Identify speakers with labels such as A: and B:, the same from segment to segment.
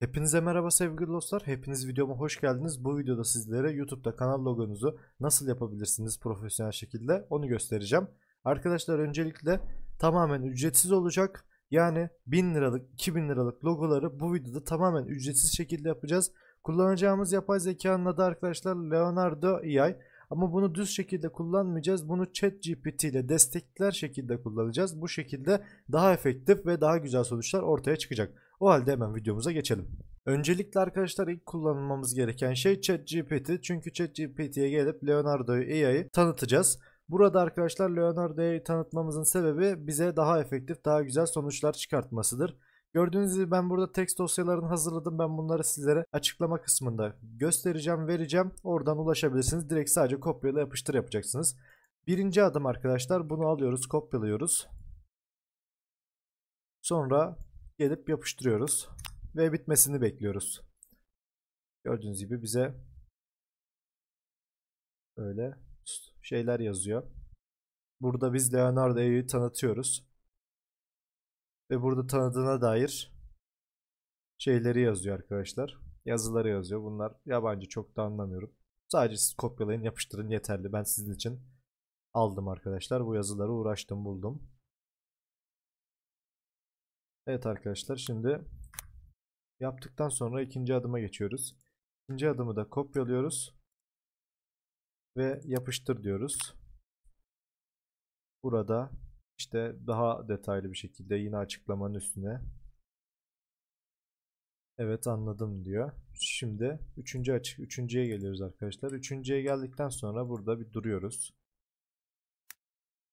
A: Hepinize merhaba sevgili dostlar. Hepiniz videoma hoş geldiniz. Bu videoda sizlere YouTube'da kanal logonuzu nasıl yapabilirsiniz profesyonel şekilde onu göstereceğim. Arkadaşlar öncelikle tamamen ücretsiz olacak. Yani 1000 liralık 2000 liralık logoları bu videoda tamamen ücretsiz şekilde yapacağız. Kullanacağımız yapay zekanın adı arkadaşlar Leonardo AI. Ama bunu düz şekilde kullanmayacağız. Bunu chat GPT ile destekler şekilde kullanacağız. Bu şekilde daha efektif ve daha güzel sonuçlar ortaya çıkacak. O halde hemen videomuza geçelim. Öncelikle arkadaşlar ilk kullanmamız gereken şey ChatGPT. Çünkü ChatGPT'ye gelip Leonardo AI'yi tanıtacağız. Burada arkadaşlar Leonardo Leonardo'yu tanıtmamızın sebebi bize daha efektif, daha güzel sonuçlar çıkartmasıdır. Gördüğünüz gibi ben burada text dosyalarını hazırladım. Ben bunları sizlere açıklama kısmında göstereceğim, vereceğim. Oradan ulaşabilirsiniz. Direkt sadece kopyala yapıştır yapacaksınız. Birinci adım arkadaşlar bunu alıyoruz, kopyalıyoruz. Sonra gelip yapıştırıyoruz ve bitmesini bekliyoruz. Gördüğünüz gibi bize öyle şeyler yazıyor. Burada biz Leonardo'yu tanıtıyoruz ve burada tanıdığına dair şeyleri yazıyor arkadaşlar. Yazıları yazıyor. Bunlar yabancı çok da anlamıyorum. Sadece siz kopyalayın yapıştırın yeterli. Ben sizin için aldım arkadaşlar. Bu yazıları uğraştım buldum. Evet arkadaşlar şimdi yaptıktan sonra ikinci adıma geçiyoruz. İkinci adımı da kopyalıyoruz. Ve yapıştır diyoruz. Burada işte daha detaylı bir şekilde yine açıklamanın üstüne evet anladım diyor. Şimdi üçüncü açık üçüncüye geliyoruz arkadaşlar. Üçüncüye geldikten sonra burada bir duruyoruz.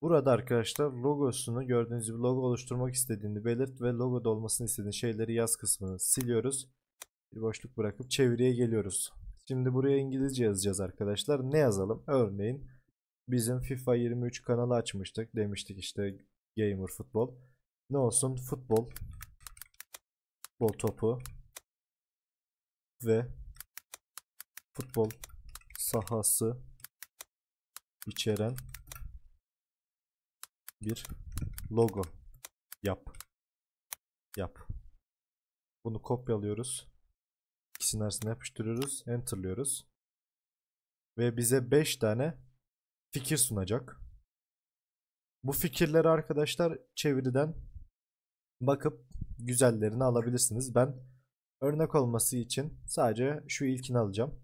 A: Burada arkadaşlar logosunu gördüğünüz gibi logo oluşturmak istediğini belirt ve logoda olmasını istediğin şeyleri yaz kısmını siliyoruz. Bir boşluk bırakıp çeviriye geliyoruz. Şimdi buraya İngilizce yazacağız arkadaşlar. Ne yazalım? Örneğin bizim FIFA 23 kanalı açmıştık. Demiştik işte gamer futbol. Ne olsun futbol. Futbol topu. Ve futbol sahası içeren bir logo yap. Yap. Bunu kopyalıyoruz. İkisinin arasına yapıştırıyoruz. Enter'lıyoruz. Ve bize 5 tane fikir sunacak. Bu fikirleri arkadaşlar çeviriden bakıp güzellerini alabilirsiniz. Ben örnek olması için sadece şu ilkini alacağım.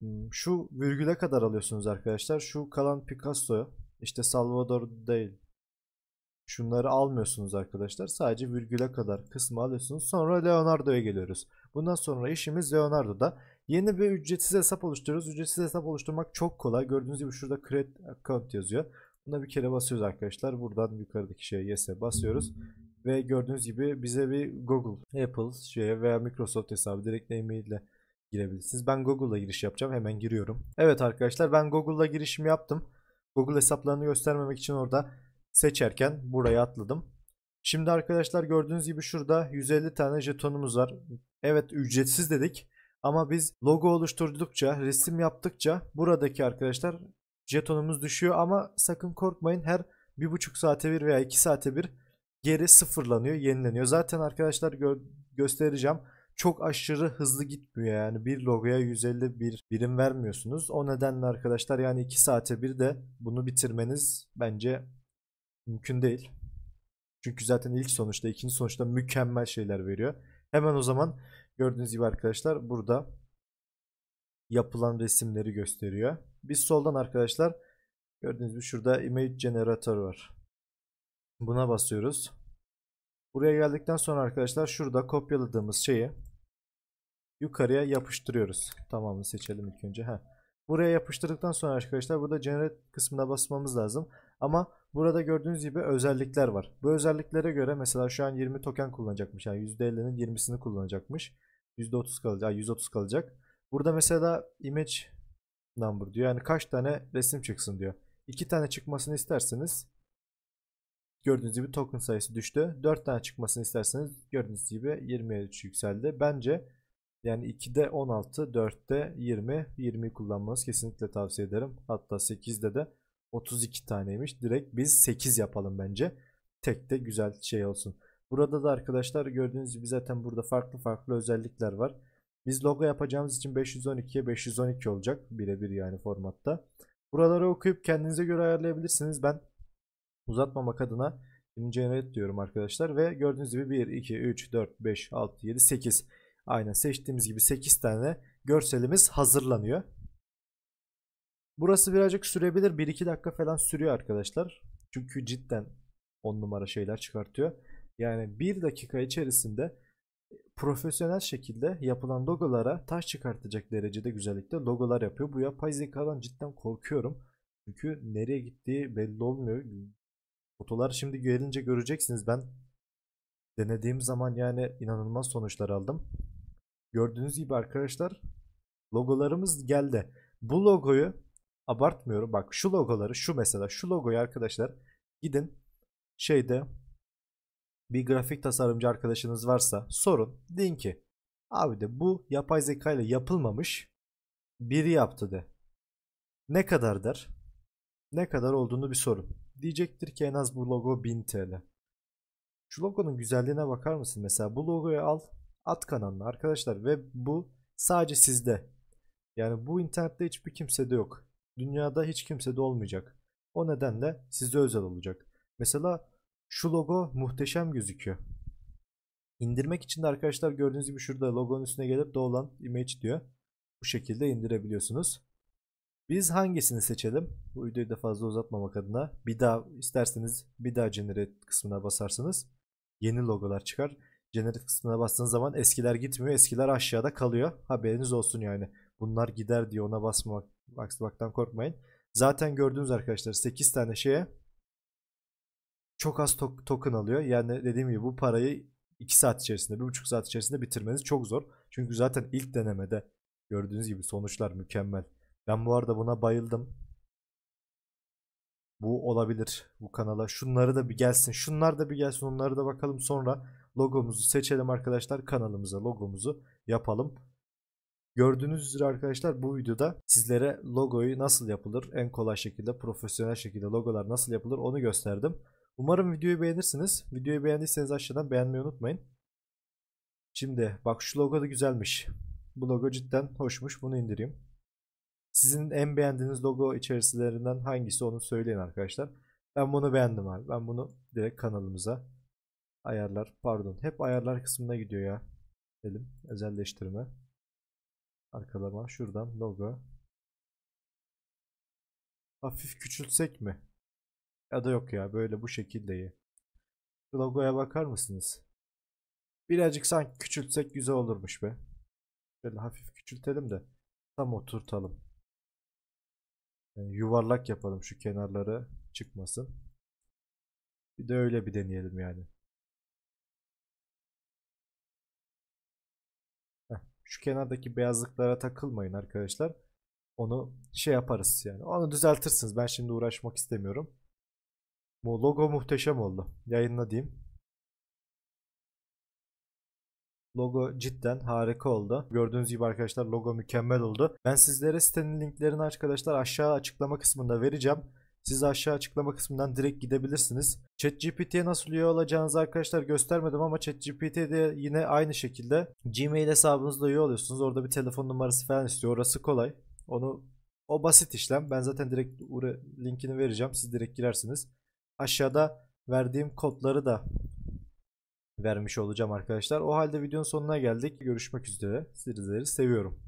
A: Hmm, şu virgüle kadar alıyorsunuz arkadaşlar. Şu kalan Picasso, işte Salvador değil. Şunları almıyorsunuz arkadaşlar. Sadece virgüle kadar kısmı alıyorsunuz. Sonra Leonardo'ya geliyoruz. Bundan sonra işimiz Leonardo'da. Yeni bir ücretsiz hesap oluşturuyoruz. Ücretsiz hesap oluşturmak çok kolay. Gördüğünüz gibi şurada create account yazıyor. Buna bir kere basıyoruz arkadaşlar. Buradan yukarıdaki şeye yes'e basıyoruz. Ve gördüğünüz gibi bize bir Google, Apple şeye veya Microsoft hesabı direkt e ile girebilirsiniz. Ben Google'la giriş yapacağım. Hemen giriyorum. Evet arkadaşlar ben Google'la girişimi yaptım. Google hesaplarını göstermemek için orada seçerken buraya atladım. Şimdi arkadaşlar gördüğünüz gibi şurada 150 tane jetonumuz var. Evet ücretsiz dedik. Ama biz logo oluşturdukça, resim yaptıkça buradaki arkadaşlar jetonumuz düşüyor. Ama sakın korkmayın her 1,5 saate bir veya 2 saate bir geri sıfırlanıyor, yenileniyor. Zaten arkadaşlar gö göstereceğim. Çok aşırı hızlı gitmiyor yani. Bir logoya 150 bir birim vermiyorsunuz. O nedenle arkadaşlar yani 2 saate bir de bunu bitirmeniz bence mümkün değil. Çünkü zaten ilk sonuçta, ikinci sonuçta mükemmel şeyler veriyor. Hemen o zaman Gördüğünüz gibi arkadaşlar burada yapılan resimleri gösteriyor. Biz soldan arkadaşlar gördüğünüz gibi şurada image generator var. Buna basıyoruz. Buraya geldikten sonra arkadaşlar şurada kopyaladığımız şeyi yukarıya yapıştırıyoruz. Tamamını seçelim ilk önce. Heh. Buraya yapıştırdıktan sonra arkadaşlar burada generate kısmına basmamız lazım. Ama burada gördüğünüz gibi özellikler var. Bu özelliklere göre mesela şu an 20 token kullanacakmış. Yani %50'nin 20'sini kullanacakmış. %30 kalacak. 130 kalacak. Burada mesela image number diyor. Yani kaç tane resim çıksın diyor. 2 tane çıkmasını isterseniz gördüğünüz gibi token sayısı düştü. 4 tane çıkmasını isterseniz gördüğünüz gibi 20'ye yükseldi. Bence yani 2'de 16, 4'te 20, 20 kullanmanız kesinlikle tavsiye ederim. Hatta 8'de de 32 taneymiş. Direkt biz 8 yapalım bence. Tek de güzel şey olsun. Burada da arkadaşlar gördüğünüz gibi zaten burada farklı farklı özellikler var. Biz logo yapacağımız için 512'ye 512 olacak birebir yani formatta. Buraları okuyup kendinize göre ayarlayabilirsiniz. Ben uzatmamak adına generate diyorum arkadaşlar ve gördüğünüz gibi 1 2 3 4 5 6 7 8 aynen seçtiğimiz gibi 8 tane görselimiz hazırlanıyor. Burası birazcık sürebilir. 1-2 dakika falan sürüyor arkadaşlar. Çünkü cidden 10 numara şeyler çıkartıyor. Yani bir dakika içerisinde e, profesyonel şekilde yapılan logolara taş çıkartacak derecede güzellikte logolar yapıyor. Bu yapay zekadan cidden korkuyorum. Çünkü nereye gittiği belli olmuyor. Fotolar şimdi gelince göreceksiniz. Ben denediğim zaman yani inanılmaz sonuçlar aldım. Gördüğünüz gibi arkadaşlar logolarımız geldi. Bu logoyu abartmıyorum. Bak şu logoları şu mesela şu logoyu arkadaşlar gidin şeyde bir grafik tasarımcı arkadaşınız varsa sorun. Deyin ki abi de bu yapay zeka ile yapılmamış biri yaptı de. Ne kadar der? Ne kadar olduğunu bir sorun. Diyecektir ki en az bu logo 1000 TL. Şu logonun güzelliğine bakar mısın? Mesela bu logoyu al at kanalına arkadaşlar ve bu sadece sizde. Yani bu internette hiçbir kimsede yok. Dünyada hiç kimsede olmayacak. O nedenle size özel olacak. Mesela şu logo muhteşem gözüküyor. İndirmek için de arkadaşlar gördüğünüz gibi şurada logonun üstüne gelip doğulan image diyor. Bu şekilde indirebiliyorsunuz. Biz hangisini seçelim? Bu videoyu da fazla uzatmamak adına. Bir daha isterseniz bir daha generate kısmına basarsanız yeni logolar çıkar. Generate kısmına bastığınız zaman eskiler gitmiyor. Eskiler aşağıda kalıyor. Haberiniz olsun yani. Bunlar gider diye ona basmak, basmaktan korkmayın. Zaten gördüğünüz arkadaşlar 8 tane şeye çok az to- token alıyor. Yani dediğim gibi bu parayı 2 saat içerisinde, 1,5 saat içerisinde bitirmeniz çok zor. Çünkü zaten ilk denemede gördüğünüz gibi sonuçlar mükemmel. Ben bu arada buna bayıldım. Bu olabilir bu kanala. Şunları da bir gelsin. Şunlar da bir gelsin. Onları da bakalım sonra logomuzu seçelim arkadaşlar. Kanalımıza logomuzu yapalım. Gördüğünüz üzere arkadaşlar bu videoda sizlere logoyu nasıl yapılır en kolay şekilde profesyonel şekilde logolar nasıl yapılır onu gösterdim. Umarım videoyu beğenirsiniz. Videoyu beğendiyseniz aşağıdan beğenmeyi unutmayın. Şimdi bak şu logo da güzelmiş. Bu logo cidden hoşmuş. Bunu indireyim. Sizin en beğendiğiniz logo içerisilerinden hangisi onu söyleyin arkadaşlar. Ben bunu beğendim abi. Ben bunu direkt kanalımıza ayarlar. Pardon. Hep ayarlar kısmına gidiyor ya. Elim. Özelleştirme. Arkalama. Şuradan logo. Hafif küçültsek mi? Ya da yok ya böyle bu şekildeyi Şu logoya bakar mısınız? Birazcık sanki küçültsek güzel olurmuş be. Şöyle hafif küçültelim de tam oturtalım. Yani yuvarlak yapalım şu kenarları çıkmasın. Bir de öyle bir deneyelim yani. Heh, şu kenardaki beyazlıklara takılmayın arkadaşlar. Onu şey yaparız yani. Onu düzeltirsiniz. Ben şimdi uğraşmak istemiyorum. Bu logo muhteşem oldu. Yayınla diyeyim. Logo cidden harika oldu. Gördüğünüz gibi arkadaşlar logo mükemmel oldu. Ben sizlere sitenin linklerini arkadaşlar aşağı açıklama kısmında vereceğim. Siz aşağı açıklama kısmından direkt gidebilirsiniz. ChatGPT'ye nasıl üye olacağınızı arkadaşlar göstermedim ama ChatGPT'de yine aynı şekilde Gmail hesabınızla üye oluyorsunuz. Orada bir telefon numarası falan istiyor. Orası kolay. Onu o basit işlem. Ben zaten direkt linkini vereceğim. Siz direkt girersiniz aşağıda verdiğim kodları da vermiş olacağım arkadaşlar. O halde videonun sonuna geldik. Görüşmek üzere. Sizleri seviyorum.